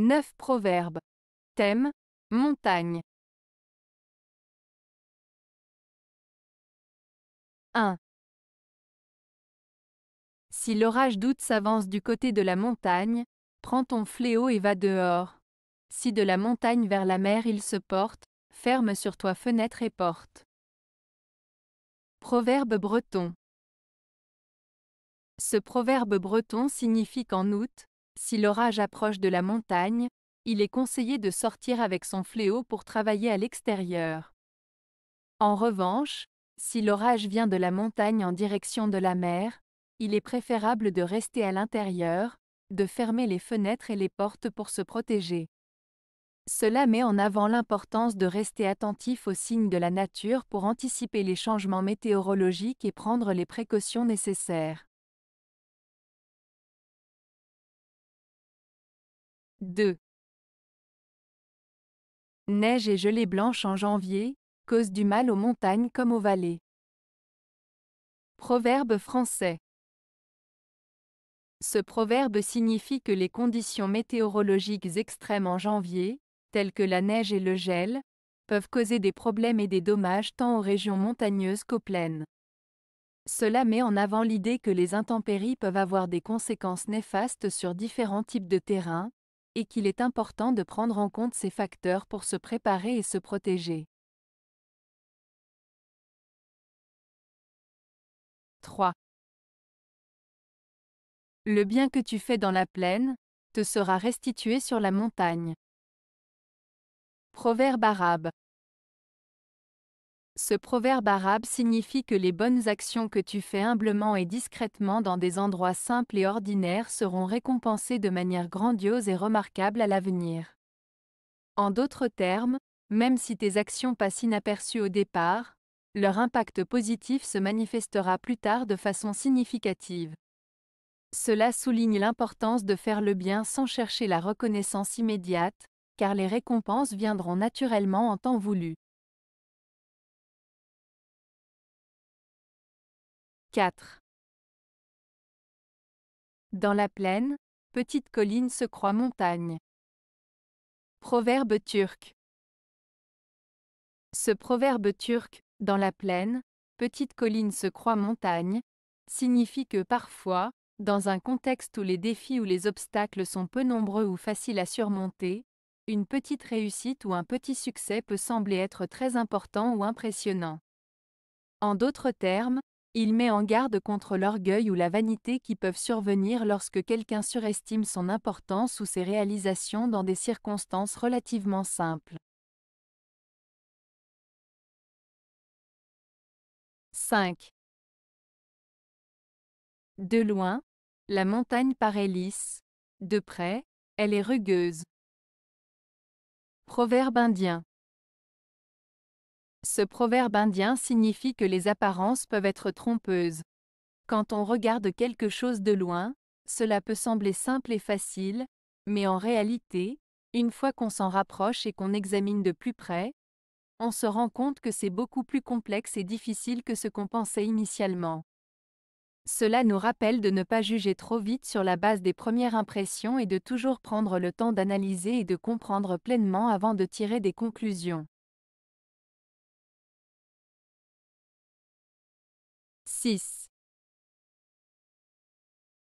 9 proverbes. Thème Montagne. 1. Si l'orage d'août s'avance du côté de la montagne, prends ton fléau et va dehors. Si de la montagne vers la mer il se porte, ferme sur toi fenêtre et porte. Proverbe breton. Ce proverbe breton signifie qu'en août, si l'orage approche de la montagne, il est conseillé de sortir avec son fléau pour travailler à l'extérieur. En revanche, si l'orage vient de la montagne en direction de la mer, il est préférable de rester à l'intérieur, de fermer les fenêtres et les portes pour se protéger. Cela met en avant l'importance de rester attentif aux signes de la nature pour anticiper les changements météorologiques et prendre les précautions nécessaires. 2. Neige et gelée blanche en janvier, causent du mal aux montagnes comme aux vallées. Proverbe français. Ce proverbe signifie que les conditions météorologiques extrêmes en janvier, telles que la neige et le gel, peuvent causer des problèmes et des dommages tant aux régions montagneuses qu'aux plaines. Cela met en avant l'idée que les intempéries peuvent avoir des conséquences néfastes sur différents types de terrains, et qu'il est important de prendre en compte ces facteurs pour se préparer et se protéger. 3. Le bien que tu fais dans la plaine, te sera restitué sur la montagne. Proverbe arabe. Ce proverbe arabe signifie que les bonnes actions que tu fais humblement et discrètement dans des endroits simples et ordinaires seront récompensées de manière grandiose et remarquable à l'avenir. En d'autres termes, même si tes actions passent inaperçues au départ, leur impact positif se manifestera plus tard de façon significative. Cela souligne l'importance de faire le bien sans chercher la reconnaissance immédiate, car les récompenses viendront naturellement en temps voulu. 4. Dans la plaine, petite colline se croit montagne. Proverbe turc. Ce proverbe turc, dans la plaine, petite colline se croit montagne, signifie que parfois, dans un contexte où les défis ou les obstacles sont peu nombreux ou faciles à surmonter, une petite réussite ou un petit succès peut sembler être très important ou impressionnant. En d'autres termes, il met en garde contre l'orgueil ou la vanité qui peuvent survenir lorsque quelqu'un surestime son importance ou ses réalisations dans des circonstances relativement simples. 5. De loin, la montagne paraît lisse. De près, elle est rugueuse. Proverbe indien. Ce proverbe indien signifie que les apparences peuvent être trompeuses. Quand on regarde quelque chose de loin, cela peut sembler simple et facile, mais en réalité, une fois qu'on s'en rapproche et qu'on examine de plus près, on se rend compte que c'est beaucoup plus complexe et difficile que ce qu'on pensait initialement. Cela nous rappelle de ne pas juger trop vite sur la base des premières impressions et de toujours prendre le temps d'analyser et de comprendre pleinement avant de tirer des conclusions. 6.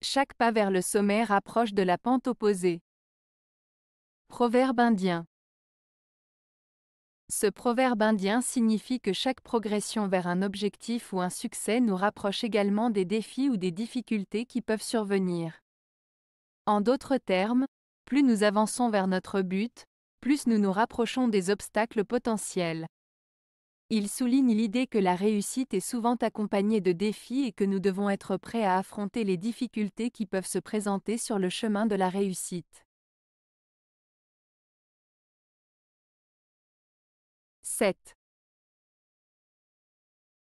Chaque pas vers le sommet rapproche de la pente opposée. Proverbe indien. Ce proverbe indien signifie que chaque progression vers un objectif ou un succès nous rapproche également des défis ou des difficultés qui peuvent survenir. En d'autres termes, plus nous avançons vers notre but, plus nous nous rapprochons des obstacles potentiels. Il souligne l'idée que la réussite est souvent accompagnée de défis et que nous devons être prêts à affronter les difficultés qui peuvent se présenter sur le chemin de la réussite. 7.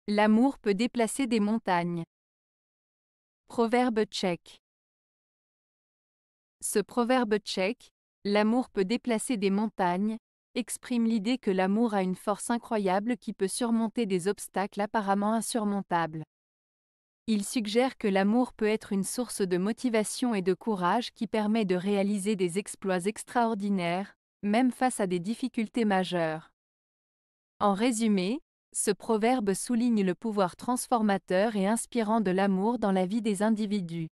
L'amour peut déplacer des montagnes. Proverbe tchèque. Ce proverbe tchèque, l'amour peut déplacer des montagnes, exprime l'idée que l'amour a une force incroyable qui peut surmonter des obstacles apparemment insurmontables. Il suggère que l'amour peut être une source de motivation et de courage qui permet de réaliser des exploits extraordinaires, même face à des difficultés majeures. En résumé, ce proverbe souligne le pouvoir transformateur et inspirant de l'amour dans la vie des individus.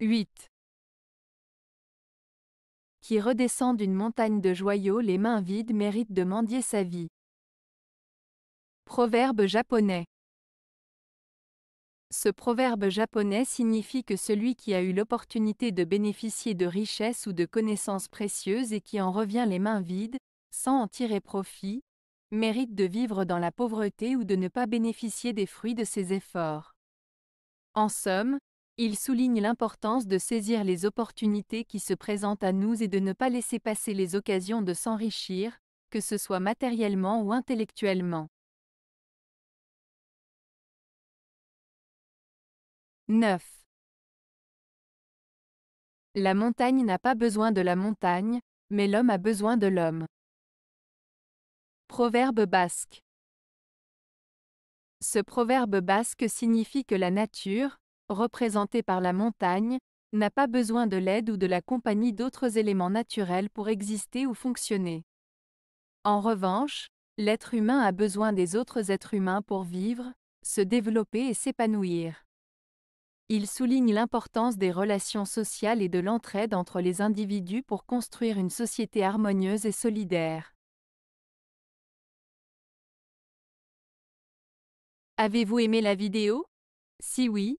8 redescend d'une montagne de joyaux les mains vides mérite de mendier sa vie. Proverbe japonais ce proverbe japonais signifie que celui qui a eu l'opportunité de bénéficier de richesses ou de connaissances précieuses et qui en revient les mains vides, sans en tirer profit, mérite de vivre dans la pauvreté ou de ne pas bénéficier des fruits de ses efforts. En somme, il souligne l'importance de saisir les opportunités qui se présentent à nous et de ne pas laisser passer les occasions de s'enrichir, que ce soit matériellement ou intellectuellement. 9. La montagne n'a pas besoin de la montagne, mais l'homme a besoin de l'homme. Proverbe basque. Ce proverbe basque signifie que la nature, représenté par la montagne, n'a pas besoin de l'aide ou de la compagnie d'autres éléments naturels pour exister ou fonctionner. En revanche, l'être humain a besoin des autres êtres humains pour vivre, se développer et s'épanouir. Il souligne l'importance des relations sociales et de l'entraide entre les individus pour construire une société harmonieuse et solidaire. Avez-vous aimé la vidéo Si oui,